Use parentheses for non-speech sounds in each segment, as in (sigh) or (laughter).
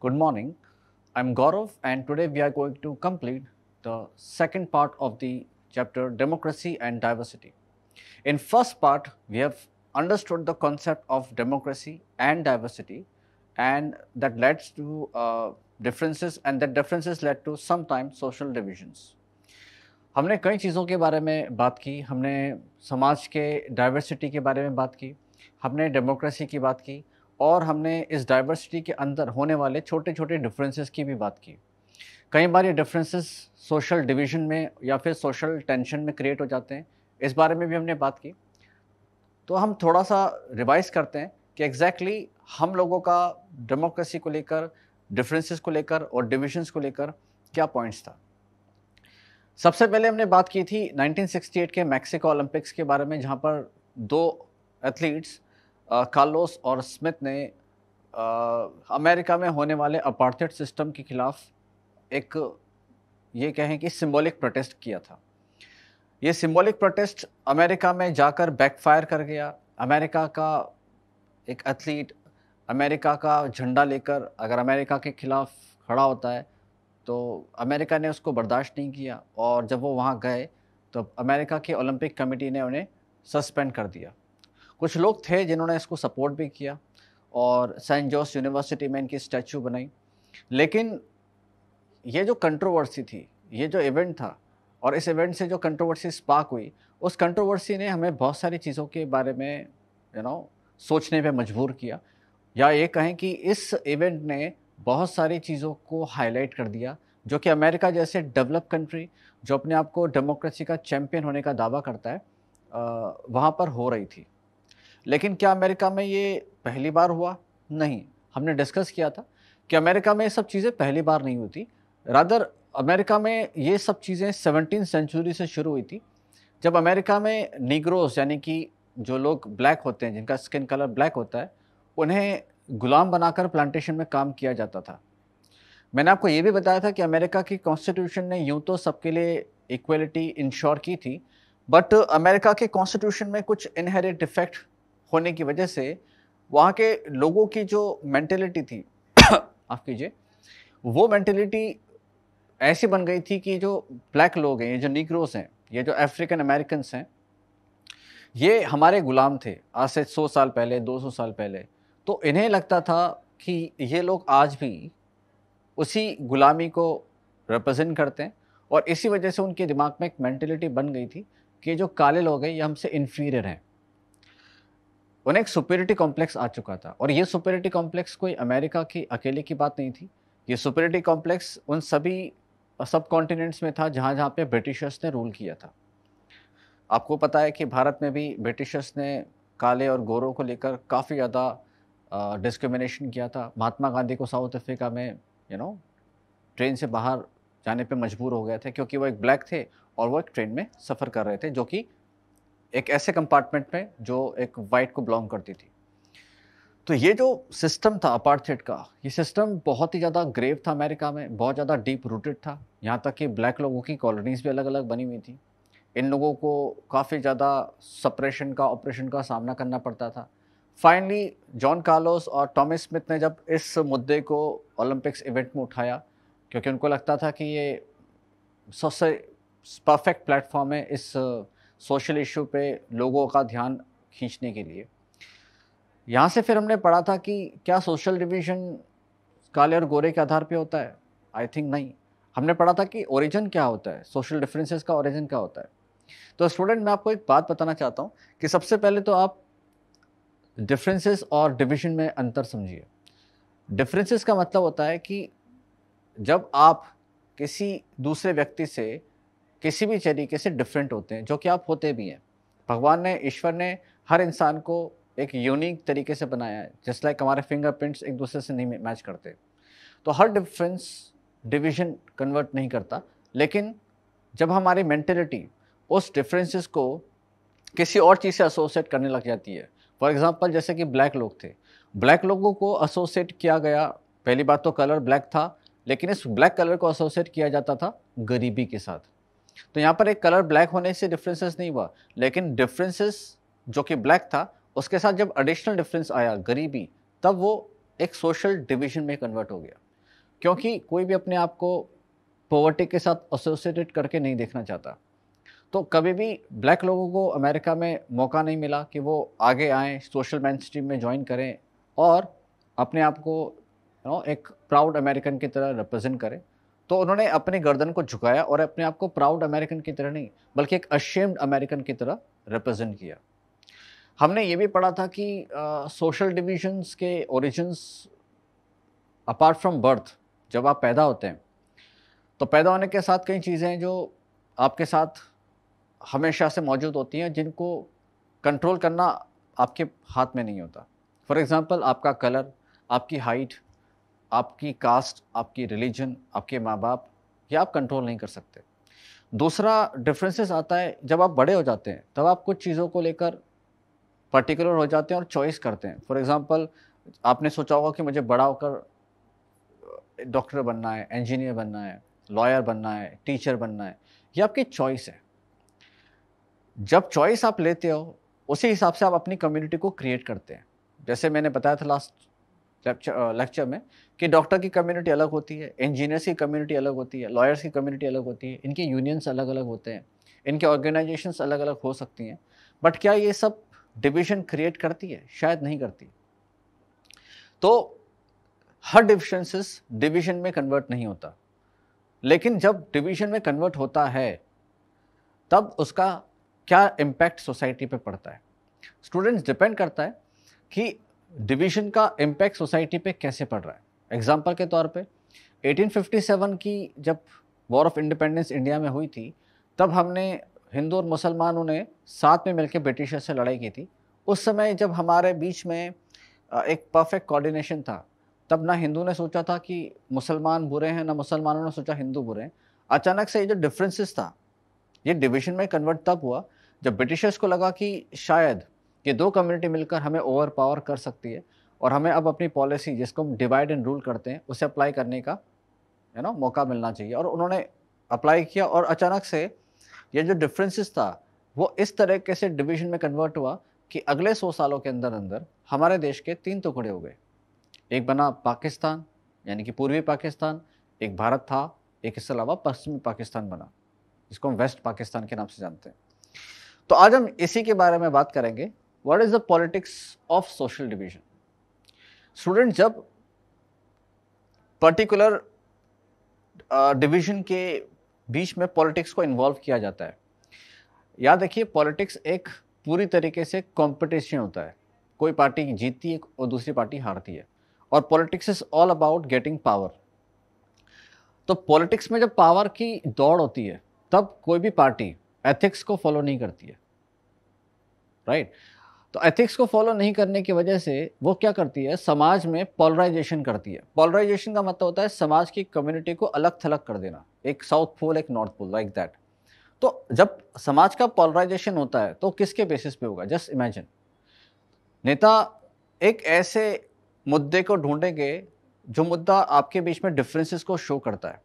Good morning, I'm Gaurav and today we are going to complete the second part of the chapter Democracy and Diversity. In first part, we have understood the concept of democracy and diversity and that leads to uh, differences and that differences led to sometimes social divisions. हमने कई चीज़ों के बारे में बात की हमने समाज के डाइवर्सिटी के बारे में बात की हमने डेमोक्रेसी की बात की और हमने इस डाइवर्सिटी के अंदर होने वाले छोटे छोटे डिफरेंसेस की भी बात की कई बार ये डिफरेंसेस सोशल डिवीजन में या फिर सोशल टेंशन में क्रिएट हो जाते हैं इस बारे में भी हमने बात की तो हम थोड़ा सा रिवाइज करते हैं कि एग्जैक्टली exactly हम लोगों का डेमोक्रेसी को लेकर डिफरेंसेस को लेकर और डिविजन्स को लेकर क्या पॉइंट्स था सबसे पहले हमने बात की थी 1968 के मैक्सिको ओलंपिक्स के बारे में जहाँ पर दो एथलीट्स कार्लोस और स्मिथ ने अमेरिका में होने वाले अपार्थेट सिस्टम के खिलाफ एक ये कहें कि सिंबॉलिक प्रोटेस्ट किया था ये सिंबॉलिक प्रोटेस्ट अमेरिका में जाकर बैकफायर कर गया अमेरिका का एक एथलीट अमेरिका का झंडा लेकर अगर अमेरिका के ख़िलाफ़ खड़ा होता है तो अमेरिका ने उसको बर्दाश्त नहीं किया और जब वो वहाँ गए तो अमेरिका की ओलंपिक कमेटी ने उन्हें सस्पेंड कर दिया कुछ लोग थे जिन्होंने इसको सपोर्ट भी किया और सेंट जोस यूनिवर्सिटी में इनकी स्टैचू बनाई लेकिन ये जो कंट्रोवर्सी थी ये जो इवेंट था और इस इवेंट से जो कंट्रोवर्सी स्पार्क हुई उस कंट्रोवर्सी ने हमें बहुत सारी चीज़ों के बारे में यू नो सोचने पे मजबूर किया या ये कहें कि इस इवेंट ने बहुत सारी चीज़ों को हाईलाइट कर दिया जो कि अमेरिका जैसे डेवलप कंट्री जो अपने आप को डेमोक्रेसी का चैम्पियन होने का दावा करता है वहाँ पर हो रही थी लेकिन क्या अमेरिका में ये पहली बार हुआ नहीं हमने डिस्कस किया था कि अमेरिका में ये सब चीज़ें पहली बार नहीं होती रादर अमेरिका में ये सब चीज़ें सेवनटीन सेंचुरी से शुरू हुई थी जब अमेरिका में निग्रोस यानी कि जो लोग ब्लैक होते हैं जिनका स्किन कलर ब्लैक होता है उन्हें गुलाम बनाकर प्लांटेशन में काम किया जाता था मैंने आपको ये भी बताया था कि अमेरिका की कॉन्स्टिट्यूशन ने यूँ तो सबके लिए इक्वलिटी इंश्योर की थी बट अमेरिका के कॉन्स्टिट्यूशन में कुछ इनहेरिट डिफेक्ट होने की वजह से वहाँ के लोगों की जो मैंटेलिटी थी (coughs) माफ़ कीजिए वो मैंटेलिटी ऐसी बन गई थी कि जो ब्लैक लोग हैं ये जो निग्रोज हैं ये जो अफ्रीकन अमेरिकन हैं ये हमारे गुलाम थे आज से सौ साल पहले दो सौ साल पहले तो इन्हें लगता था कि ये लोग आज भी उसी गुलामी को रिप्रेजेंट करते हैं और इसी वजह से उनके दिमाग में एक मैंटेलिटी बन गई थी कि जो काले लोग हैं ये हमसे इन्फीरियर हैं उन्हें एक सुपेरिटी कॉम्प्लेक्स आ चुका था और ये सुपेरिटी कॉम्प्लेक्स कोई अमेरिका की अकेले की बात नहीं थी ये सुपेरिटी कॉम्प्लेक्स उन सभी सब कॉन्टिनेंट्स में था जहाँ जहाँ पे ब्रिटिशर्स ने रूल किया था आपको पता है कि भारत में भी ब्रिटिशर्स ने काले और गोरों को लेकर काफ़ी ज़्यादा डिस्क्रिमिनेशन किया था महात्मा गांधी को साउथ अफ्रीका में you you know know, train से बाहर जाने पे मजबूर हो गए थे क्योंकि वो एक ब्लैक थे और वो एक ट्रेन में सफ़र कर रहे थे जो कि एक ऐसे कंपार्टमेंट में जो एक वाइट को बिलोंग करती थी तो ये जो सिस्टम था अपार्थेट का ये सिस्टम बहुत ही ज़्यादा ग्रेव था अमेरिका में बहुत ज़्यादा डीप रूटेड था यहाँ तक कि ब्लैक लोगों की कॉलोनीज़ भी अलग अलग बनी हुई थी इन लोगों को काफ़ी ज़्यादा सप्रेशन का ऑपरेशन का सामना करना पड़ता था फाइनली जॉन कार्लोस और टॉमी स्मिथ ने जब इस मुद्दे को ओलंपिक्स इवेंट में उठाया क्योंकि उनको लगता था कि ये सबसे परफेक्ट प्लेटफॉर्म है इस सोशल इशू पे लोगों का ध्यान खींचने के लिए यहाँ से फिर हमने पढ़ा था कि क्या सोशल डिवीज़न काले और गोरे के आधार पे होता है आई थिंक नहीं हमने पढ़ा था कि ओरिजिन क्या होता है सोशल डिफरेंसेस का ओरिजिन क्या होता है तो स्टूडेंट मैं आपको एक बात बताना चाहता हूँ कि सबसे पहले तो आप डिफरेंसेस और डिविजन में अंतर समझिए डिफरेंसेस का मतलब होता है कि जब आप किसी दूसरे व्यक्ति से किसी भी तरीके से डिफरेंट होते हैं जो कि आप होते भी हैं भगवान ने ईश्वर ने हर इंसान को एक यूनिक तरीके से बनाया है जिस लाइक हमारे फिंगरप्रिंट्स एक दूसरे से नहीं मैच करते तो हर डिफरेंस डिवीजन कन्वर्ट नहीं करता लेकिन जब हमारी मैंटेलिटी उस डिफरेंसेस को किसी और चीज़ से एसोसिएट करने लग जाती है फॉर एग्ज़ाम्पल जैसे कि ब्लैक लोग थे ब्लैक लोगों को एसोसिएट किया गया पहली बात तो कलर ब्लैक था लेकिन इस ब्लैक कलर को एसोसिएट किया जाता था गरीबी के साथ तो यहाँ पर एक कलर ब्लैक होने से डिफरेंसेस नहीं हुआ लेकिन डिफरेंसेस जो कि ब्लैक था उसके साथ जब एडिशनल डिफरेंस आया गरीबी तब वो एक सोशल डिविजन में कन्वर्ट हो गया क्योंकि कोई भी अपने आप को पॉवर्टी के साथ एसोसिएटेड करके नहीं देखना चाहता तो कभी भी ब्लैक लोगों को अमेरिका में मौका नहीं मिला कि वो आगे आएँ सोशल मैन स्ट्रीम में ज्वाइन करें और अपने आप को नो एक प्राउड अमेरिकन की तरह रिप्रेजेंट करें तो उन्होंने अपने गर्दन को झुकाया और अपने आप को प्राउड अमेरिकन की तरह नहीं बल्कि एक अशेम्ड अमेरिकन की तरह रिप्रेजेंट किया हमने ये भी पढ़ा था कि सोशल डिविजन्स के ओरिजिन्स अपार्ट फ्रॉम बर्थ जब आप पैदा होते हैं तो पैदा होने के साथ कई चीज़ें जो आपके साथ हमेशा से मौजूद होती हैं जिनको कंट्रोल करना आपके हाथ में नहीं होता फॉर एग्ज़ाम्पल आपका कलर आपकी हाइट आपकी कास्ट आपकी रिलीजन आपके माँ बाप ये आप कंट्रोल नहीं कर सकते दूसरा डिफरेंसेस आता है जब आप बड़े हो जाते हैं तब आप कुछ चीज़ों को लेकर पर्टिकुलर हो जाते हैं और चॉइस करते हैं फॉर एग्ज़ाम्पल आपने सोचा होगा कि मुझे बड़ा होकर डॉक्टर बनना है इंजीनियर बनना है लॉयर बनना है टीचर बनना है ये आपकी चॉइस है जब चॉइस आप लेते हो उसी हिसाब से आप अपनी कम्युनिटी को क्रिएट करते हैं जैसे मैंने बताया था लास्ट लेक्चर uh, में कि डॉक्टर की कम्युनिटी अलग होती है इंजीनियर्स की कम्युनिटी अलग होती है लॉयर्स की कम्युनिटी अलग होती है इनके यूनियंस अलग अलग होते हैं इनके ऑर्गेनाइजेशंस अलग अलग हो सकती हैं बट क्या ये सब डिविजन क्रिएट करती है शायद नहीं करती तो हर डिफिशेंसिस डिवीजन में कन्वर्ट नहीं होता लेकिन जब डिवीजन में कन्वर्ट होता है तब उसका क्या इम्पैक्ट सोसाइटी पे पड़ता है स्टूडेंट्स डिपेंड करता है कि डिवीजन का इम्पैक्ट सोसाइटी पे कैसे पड़ रहा है एग्जाम्पल के तौर पे 1857 की जब वॉर ऑफ इंडिपेंडेंस इंडिया में हुई थी तब हमने हिंदू और मुसलमानों ने साथ में मिलकर ब्रिटिशर से लड़ाई की थी उस समय जब हमारे बीच में एक परफेक्ट कोऑर्डिनेशन था तब ना हिंदू ने सोचा था कि मुसलमान बुरे हैं ना मुसलमानों ने सोचा हिंदू बुरे हैं अचानक से ये जो डिफरेंसेस था ये डिविजन में कन्वर्ट तब हुआ जब ब्रिटिशर्स को लगा कि शायद ये दो कम्युनिटी मिलकर हमें ओवर पावर कर सकती है और हमें अब अपनी पॉलिसी जिसको हम डिवाइड एंड रूल करते हैं उसे अप्लाई करने का यू नो मौका मिलना चाहिए और उन्होंने अप्लाई किया और अचानक से ये जो डिफरेंसेस था वो इस तरीके से डिवीजन में कन्वर्ट हुआ कि अगले सौ सालों के अंदर अंदर हमारे देश के तीन टुकड़े हो गए एक बना पाकिस्तान यानी कि पूर्वी पाकिस्तान एक भारत था एक इसके अलावा पश्चिमी पाकिस्तान बना जिसको हम वेस्ट पाकिस्तान के नाम से जानते हैं तो आज हम इसी के बारे में बात करेंगे what is the politics of social division student जब पर्टिकुलर डिवीजन uh, के बीच में पॉलिटिक्स को इन्वॉल्व किया जाता है याद रखिए पॉलिटिक्स एक पूरी तरीके से कंपटीशन होता है कोई पार्टी जीतती है और दूसरी पार्टी हारती है और politics is all about getting power तो पॉलिटिक्स में जब पावर की दौड़ होती है तब कोई भी पार्टी एथिक्स को फॉलो नहीं करती है राइट right? तो एथिक्स को फॉलो नहीं करने की वजह से वो क्या करती है समाज में पोलराइजेशन करती है पोलराइजेशन का मतलब होता है समाज की कम्युनिटी को अलग थलग कर देना एक साउथ पोल एक नॉर्थ पोल लाइक दैट तो जब समाज का पोलराइजेशन होता है तो किसके बेसिस पे होगा जस्ट इमेजिन नेता एक ऐसे मुद्दे को ढूंढेंगे जो मुद्दा आपके बीच में डिफरेंसेस को शो करता है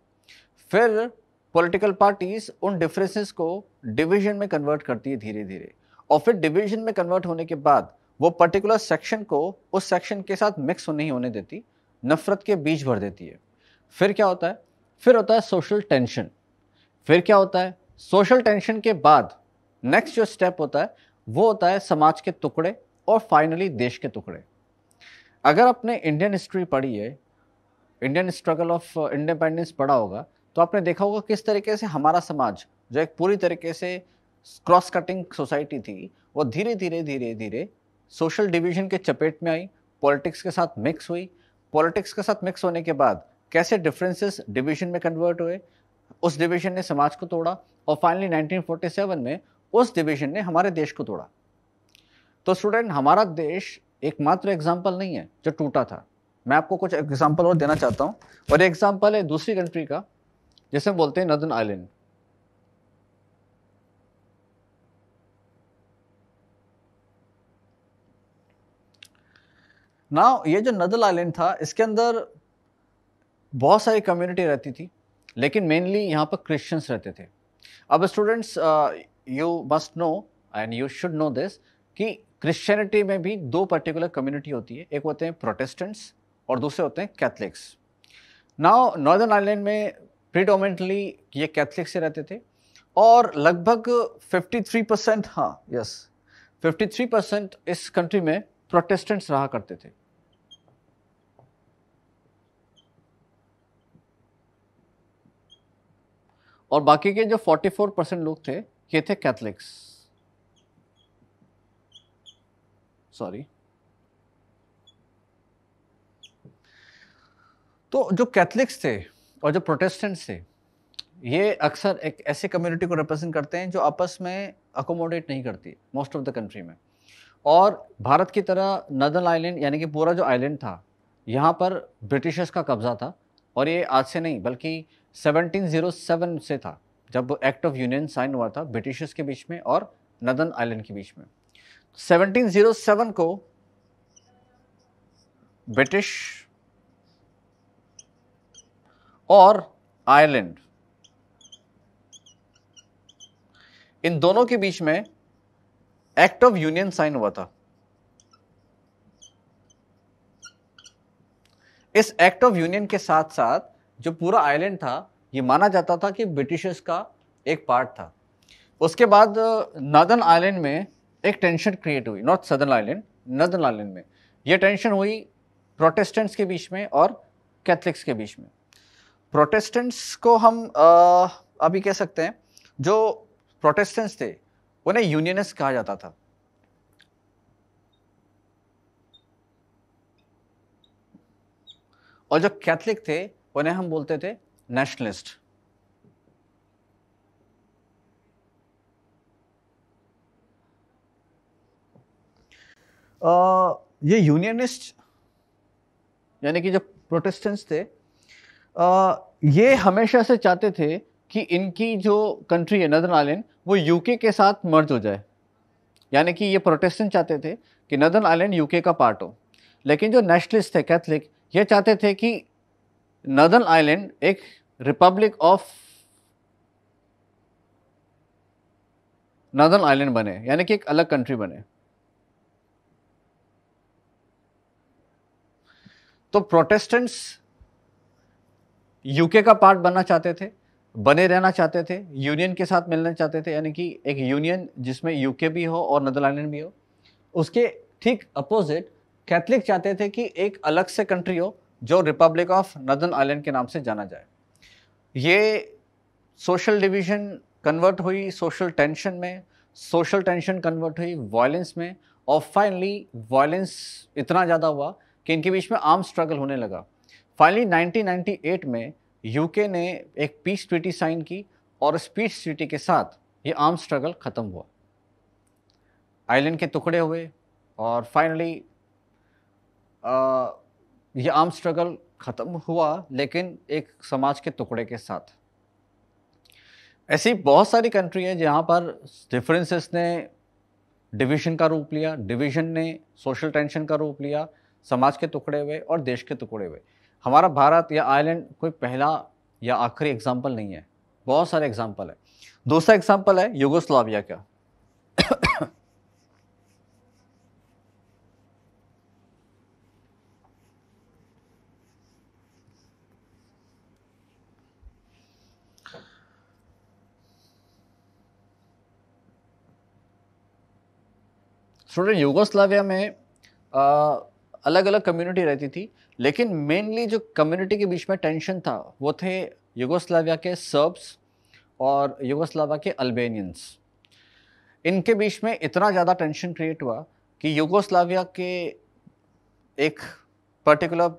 फिर पॉलिटिकल पार्टीज उन डिफरेंसेस को डिवीजन में कन्वर्ट करती है धीरे धीरे और फिर डिवीजन में कन्वर्ट होने के बाद वो पर्टिकुलर सेक्शन को उस सेक्शन के साथ मिक्स तो नहीं होने देती नफ़रत के बीज भर देती है फिर क्या होता है फिर होता है सोशल टेंशन फिर क्या होता है सोशल टेंशन के बाद नेक्स्ट जो स्टेप होता है वो होता है समाज के टुकड़े और फाइनली देश के टुकड़े अगर आपने इंडियन हिस्ट्री पढ़ी है इंडियन स्ट्रगल ऑफ इंडिपेंडेंस पढ़ा होगा तो आपने देखा होगा किस तरीके से हमारा समाज जो एक पूरी तरीके से क्रॉस कटिंग सोसाइटी थी वो धीरे धीरे धीरे धीरे सोशल डिवीजन के चपेट में आई पॉलिटिक्स के साथ मिक्स हुई पॉलिटिक्स के साथ मिक्स होने के बाद कैसे डिफरेंसेस डिवीजन में कन्वर्ट हुए उस डिवीजन ने समाज को तोड़ा और फाइनली 1947 में उस डिवीजन ने हमारे देश को तोड़ा तो स्टूडेंट हमारा देश एकमात्र एग्जाम्पल नहीं है जो टूटा था मैं आपको कुछ एग्जाम्पल और देना चाहता हूँ और एग्जाम्पल है दूसरी कंट्री का जिसे बोलते हैं नदन आइलैंड ना ये जो नदल आइलैंड था इसके अंदर बहुत सारी कम्युनिटी रहती थी लेकिन मेनली यहाँ पर क्रिश्चियंस रहते थे अब students you must know and you should know this कि क्रिश्चियनिटी में भी दो पर्टिकुलर कम्युनिटी होती है एक होते हैं प्रोटेस्टेंट्स और दूसरे होते हैं कैथलिक्स नाउ नॉर्दर्न आइलैंड में प्रीडोमेंटली ये कैथलिक्स से रहते थे और लगभग 53 परसेंट हाँ यस 53 परसेंट इस कंट्री में प्रोटेस्टेंट्स रहा करते थे और बाकी के जो 44 परसेंट लोग थे ये थे कैथलिक्स सॉरी तो जो कैथलिक्स थे और जो प्रोटेस्टेंट थे ये अक्सर एक ऐसे कम्युनिटी को रिप्रेजेंट करते हैं जो आपस में अकोमोडेट नहीं करती मोस्ट ऑफ द कंट्री में और भारत की तरह नदन आइलैंड यानी कि पूरा जो आइलैंड था यहाँ पर ब्रिटिशर्स का कब्ज़ा था और ये आज से नहीं बल्कि 1707 से था जब एक्ट ऑफ यूनियन साइन हुआ था ब्रिटिशर्स के बीच में और नदन आइलैंड के बीच में 1707 को ब्रिटिश और आयरलैंड इन दोनों के बीच में एक्ट ऑफ यूनियन साइन हुआ था इस एक्ट ऑफ यूनियन के साथ साथ जो पूरा आइलैंड था ये माना जाता था कि ब्रिटिशर्स का एक पार्ट था उसके बाद नदन आइलैंड में एक टेंशन क्रिएट हुई north southern island northern island में ये टेंशन हुई प्रोटेस्टेंट्स के बीच में और कैथलिक्स के बीच में प्रोटेस्टेंट्स को हम आ, अभी कह सकते हैं जो प्रोटेस्टेंट्स थे उन्हें यूनियनस कहा जाता था और जो कैथलिक थे उन्हें हम बोलते थे नेशनलिस्ट ये यूनियनिस्ट यानी कि जो प्रोटेस्टेंट्स थे आ, ये हमेशा से चाहते थे कि इनकी जो कंट्री है नदर आइलैंड वो यूके के साथ मर्ज हो जाए यानी कि ये प्रोटेस्टेंट चाहते थे कि नदर आइलैंड यूके का पार्ट हो लेकिन जो नेशनलिस्ट थे कैथलिक ये चाहते थे कि नॉर्दर्न आइलैंड एक रिपब्लिक ऑफ नॉर्दर्न आइलैंड बने यानी कि एक अलग कंट्री बने तो प्रोटेस्टेंट्स यूके का पार्ट बनना चाहते थे बने रहना चाहते थे यूनियन के साथ मिलना चाहते थे यानी कि एक यूनियन जिसमें यूके भी हो और नदरलैंड भी हो उसके ठीक अपोजिट कैथलिक चाहते थे कि एक अलग से कंट्री हो जो रिपब्लिक ऑफ नदन आइलैंड के नाम से जाना जाए ये सोशल डिवीज़न कन्वर्ट हुई सोशल टेंशन में सोशल टेंशन कन्वर्ट हुई वायलेंस में और फाइनली वायलेंस इतना ज़्यादा हुआ कि इनके बीच में आर्म स्ट्रगल होने लगा फाइनली 1998 में यूके ने एक पीस ट्रीटी साइन की और उस पीस ट्रीटी के साथ ये आर्म स्ट्रगल ख़त्म हुआ आइलैंड के टुकड़े हुए और फाइनली ये आम स्ट्रगल ख़त्म हुआ लेकिन एक समाज के टुकड़े के साथ ऐसी बहुत सारी कंट्री है जहाँ पर डिफरेंसेस ने डिवीजन का रूप लिया डिवीजन ने सोशल टेंशन का रूप लिया समाज के टुकड़े हुए और देश के टुकड़े हुए हमारा भारत या आयरलैंड कोई पहला या आखिरी एग्जाम्पल नहीं है बहुत सारे एग्जाम्पल है दूसरा एग्जाम्पल है युगोस्लाविया का स्टूडेंट यूगोस्लाविया में आ, अलग अलग कम्युनिटी रहती थी लेकिन मेनली जो कम्युनिटी के बीच में टेंशन था वो थे यूगोस्लाविया के सर्ब्स और यूगोस्लाविया के अल्बेनियंस इनके बीच में इतना ज़्यादा टेंशन क्रिएट हुआ कि यूगोस्लाविया के एक पर्टिकुलर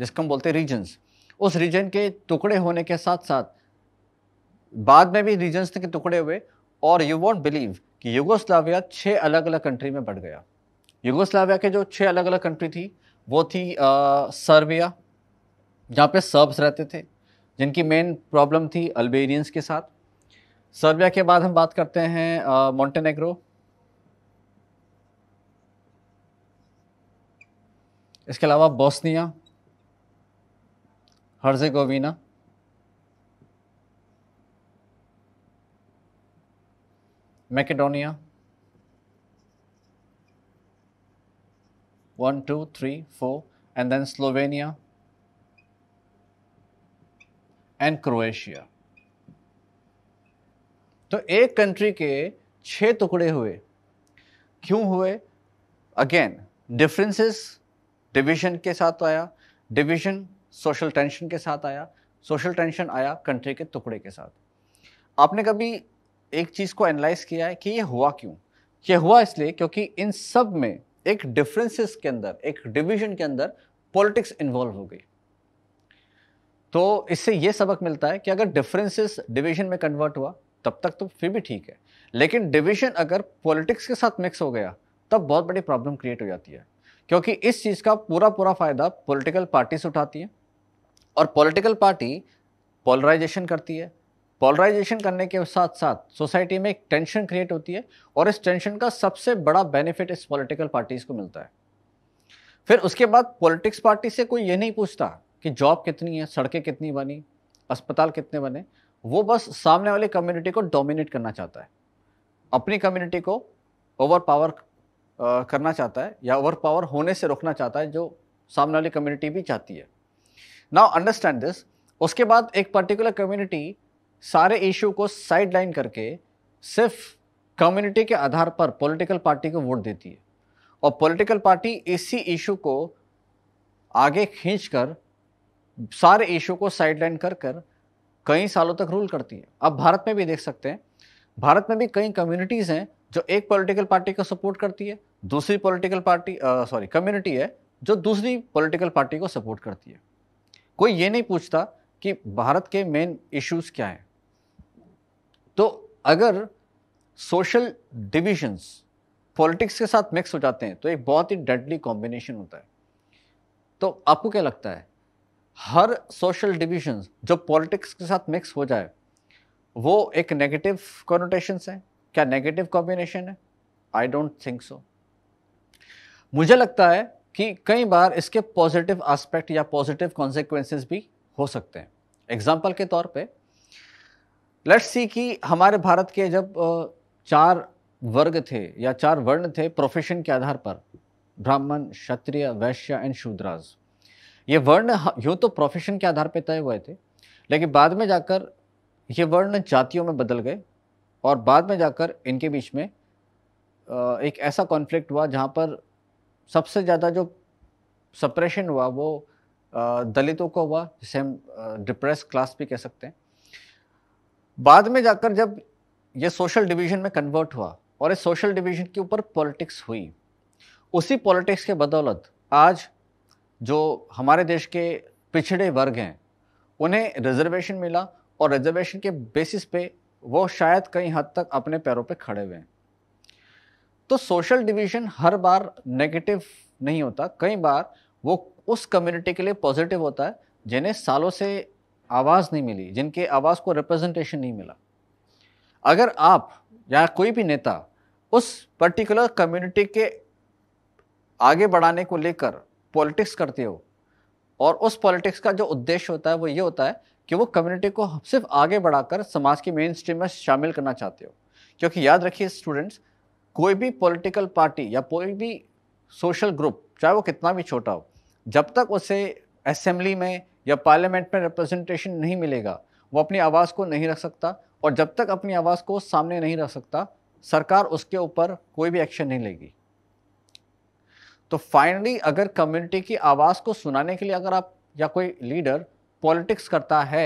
जिसको हम बोलते हैं रीजन्स उस रीजन के टुकड़े होने के साथ साथ बाद में भी रीजन्स के टुकड़े हुए और यू वॉन्ट बिलीव कि युगोस्लाविया छः अलग अलग कंट्री में बढ़ गया युगोस्लाविया के जो छः अलग अलग कंट्री थी वो थी सर्बिया जहाँ पे सर्ब्स रहते थे जिनकी मेन प्रॉब्लम थी अल्बेरियंस के साथ सर्बिया के बाद हम बात करते हैं मोंटेनेग्रो इसके अलावा Bosnia Herzegovina Macedonia, 1, 2, 3, 4, and then Slovenia and Croatia. तो एक कंट्री के छह टुकड़े हुए क्यों हुए अगेन डिफरेंसेस डिवीजन के साथ आया डिवीजन सोशल टेंशन के साथ आया सोशल टेंशन आया कंट्री के टुकड़े के साथ आपने कभी एक चीज़ को एनालाइज किया है कि ये हुआ क्यों ये हुआ इसलिए क्योंकि इन सब में एक डिफरेंसेस के अंदर एक डिवीजन के अंदर पॉलिटिक्स इन्वॉल्व हो गई तो इससे ये सबक मिलता है कि अगर डिफरेंसेस डिवीजन में कन्वर्ट हुआ तब तक तो फिर भी ठीक है लेकिन डिवीजन अगर पॉलिटिक्स के साथ मिक्स हो गया तब बहुत बड़ी प्रॉब्लम क्रिएट हो जाती है क्योंकि इस चीज़ का पूरा पूरा फ़ायदा पॉलिटिकल पार्टीज उठाती हैं और पॉलिटिकल पार्टी पोलराइजेशन करती है पॉलराइजेशन करने के साथ साथ सोसाइटी में एक टेंशन क्रिएट होती है और इस टेंशन का सबसे बड़ा बेनिफिट इस पॉलिटिकल पार्टीज़ को मिलता है फिर उसके बाद पॉलिटिक्स पार्टी से कोई ये नहीं पूछता कि जॉब कितनी है सड़कें कितनी बनी अस्पताल कितने बने वो बस सामने वाली कम्युनिटी को डोमिनेट करना चाहता है अपनी कम्युनिटी को ओवर पावर करना चाहता है या ओवर पावर होने से रोकना चाहता है जो सामने वाली कम्युनिटी भी चाहती है नाउ अंडरस्टैंड दिस उसके बाद एक पर्टिकुलर कम्युनिटी सारे इशू को साइड लाइन करके सिर्फ कम्युनिटी के आधार पर पॉलिटिकल पार्टी को वोट देती है और पॉलिटिकल पार्टी इसी इशू को आगे खींच कर सारे इशू को साइड लाइन कर कर कई सालों तक रूल करती है अब भारत में भी देख सकते हैं भारत में भी कई कम्युनिटीज़ हैं जो एक पॉलिटिकल पार्टी को सपोर्ट करती है दूसरी पॉलिटिकल पार्टी सॉरी कम्युनिटी है जो दूसरी पॉलिटिकल पार्टी को सपोर्ट करती है कोई ये नहीं पूछता कि भारत के मेन इश्यूज़ क्या हैं तो अगर सोशल डिविजन्स पॉलिटिक्स के साथ मिक्स हो जाते हैं तो एक बहुत ही डेडली कॉम्बिनेशन होता है तो आपको क्या लगता है हर सोशल डिविजन जो पॉलिटिक्स के साथ मिक्स हो जाए वो एक नेगेटिव कॉनोटेशंस हैं क्या नेगेटिव कॉम्बिनेशन है आई डोंट थिंक सो मुझे लगता है कि कई बार इसके पॉजिटिव आस्पेक्ट या पॉजिटिव कॉन्सिक्वेंसेज भी हो सकते हैं एग्जाम्पल के तौर पर लेट्स सी कि हमारे भारत के जब चार वर्ग थे या चार वर्ण थे प्रोफेशन के आधार पर ब्राह्मण क्षत्रिय वैश्य एंड शूद्राज ये वर्ण यूँ तो प्रोफेशन के आधार पर तय हुए थे लेकिन बाद में जाकर ये वर्ण जातियों में बदल गए और बाद में जाकर इनके बीच में एक ऐसा कॉन्फ्लिक्ट हुआ जहाँ पर सबसे ज़्यादा जो सप्रेशन हुआ वो दलितों को हुआ जिसे हम डिप्रेस क्लास भी कह सकते हैं बाद में जाकर जब ये सोशल डिवीजन में कन्वर्ट हुआ और इस सोशल डिवीजन के ऊपर पॉलिटिक्स हुई उसी पॉलिटिक्स के बदौलत आज जो हमारे देश के पिछड़े वर्ग हैं उन्हें रिजर्वेशन मिला और रिजर्वेशन के बेसिस पे वो शायद कई हद तक अपने पैरों पे खड़े हुए हैं तो सोशल डिवीजन हर बार नेगेटिव नहीं होता कई बार वो उस कम्युनिटी के लिए पॉजिटिव होता है जिन्हें सालों से आवाज़ नहीं मिली जिनके आवाज़ को रिप्रेजेंटेशन नहीं मिला अगर आप या कोई भी नेता उस पर्टिकुलर कम्युनिटी के आगे बढ़ाने को लेकर पॉलिटिक्स करते हो और उस पॉलिटिक्स का जो उद्देश्य होता है वो ये होता है कि वो कम्युनिटी को सिर्फ आगे बढ़ाकर समाज की मेन स्ट्रीम में शामिल करना चाहते हो क्योंकि याद रखिए स्टूडेंट्स कोई भी पॉलिटिकल पार्टी या कोई भी सोशल ग्रुप चाहे वो कितना भी छोटा हो जब तक उसे असेंबली में या पार्लियामेंट में रिप्रेजेंटेशन नहीं मिलेगा वो अपनी आवाज़ को नहीं रख सकता और जब तक अपनी आवाज़ को सामने नहीं रख सकता सरकार उसके ऊपर कोई भी एक्शन नहीं लेगी तो फाइनली अगर कम्युनिटी की आवाज़ को सुनाने के लिए अगर आप या कोई लीडर पॉलिटिक्स करता है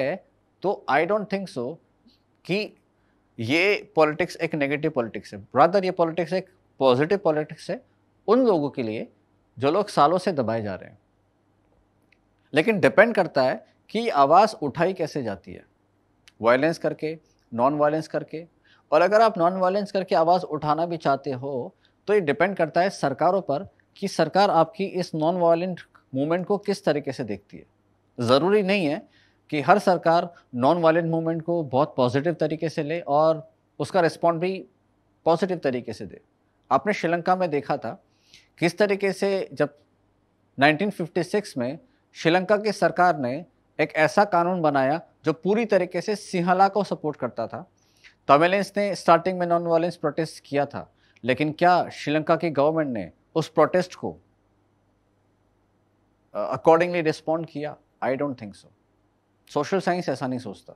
तो आई डोंट थिंक सो कि ये पॉलिटिक्स एक नेगेटिव पॉलिटिक्स है ब्रदर ये पॉलिटिक्स एक पॉजिटिव पॉलिटिक्स है उन लोगों के लिए जो लोग सालों से दबाए जा रहे हैं लेकिन डिपेंड करता है कि आवाज़ उठाई कैसे जाती है वायलेंस करके नॉन वायलेंस करके और अगर आप नॉन वायलेंस करके आवाज़ उठाना भी चाहते हो तो ये डिपेंड करता है सरकारों पर कि सरकार आपकी इस नॉन वायलेंट मूवमेंट को किस तरीके से देखती है ज़रूरी नहीं है कि हर सरकार नॉन वायलेंट मूवमेंट को बहुत पॉजिटिव तरीके से ले और उसका रिस्पॉन्ड भी पॉजिटिव तरीके से दे आपने श्रीलंका में देखा था किस तरीके से जब 1956 में श्रीलंका की सरकार ने एक ऐसा कानून बनाया जो पूरी तरीके से सिंहला को सपोर्ट करता था तमिलेंस ने स्टार्टिंग में नॉन वायलेंस प्रोटेस्ट किया था लेकिन क्या श्रीलंका की गवर्नमेंट ने उस प्रोटेस्ट को अकॉर्डिंगली uh, रिस्पॉन्ड किया I don't think so social science ऐसा नहीं सोचता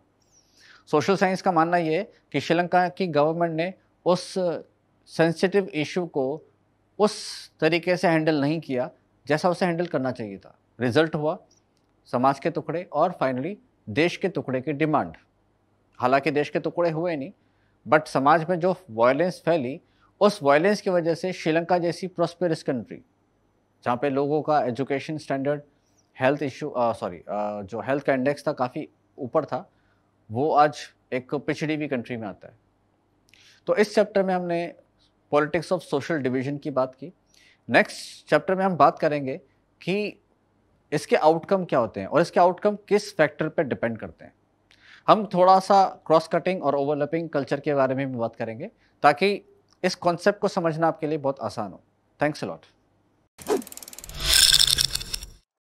सोशल साइंस का मानना ये कि श्रीलंका की गवर्नमेंट ने उस सेंसिटिव इशू को उस तरीके से हैंडल नहीं किया जैसा उसे हैंडल करना चाहिए था रिजल्ट हुआ समाज के टुकड़े और फाइनली देश के टुकड़े की डिमांड हालांकि देश के टुकड़े हुए नहीं बट समाज में जो वायलेंस फैली उस वायलेंस की वजह से श्रीलंका जैसी प्रॉस्पेरस कंट्री जहाँ पे लोगों का education standard health issue sorry जो हेल्थ का इंडेक्स था काफ़ी ऊपर था वो आज एक पिछड़ी हुई कंट्री में आता है तो इस चैप्टर में हमने पॉलिटिक्स ऑफ सोशल डिवीजन की बात की नेक्स्ट चैप्टर में हम बात करेंगे कि इसके आउटकम क्या होते हैं और इसके आउटकम किस फैक्टर पर डिपेंड करते हैं हम थोड़ा सा क्रॉस कटिंग और ओवरलैपिंग कल्चर के बारे में भी बात करेंगे ताकि इस कॉन्सेप्ट को समझना आपके लिए बहुत आसान हो थैंक्स अलॉट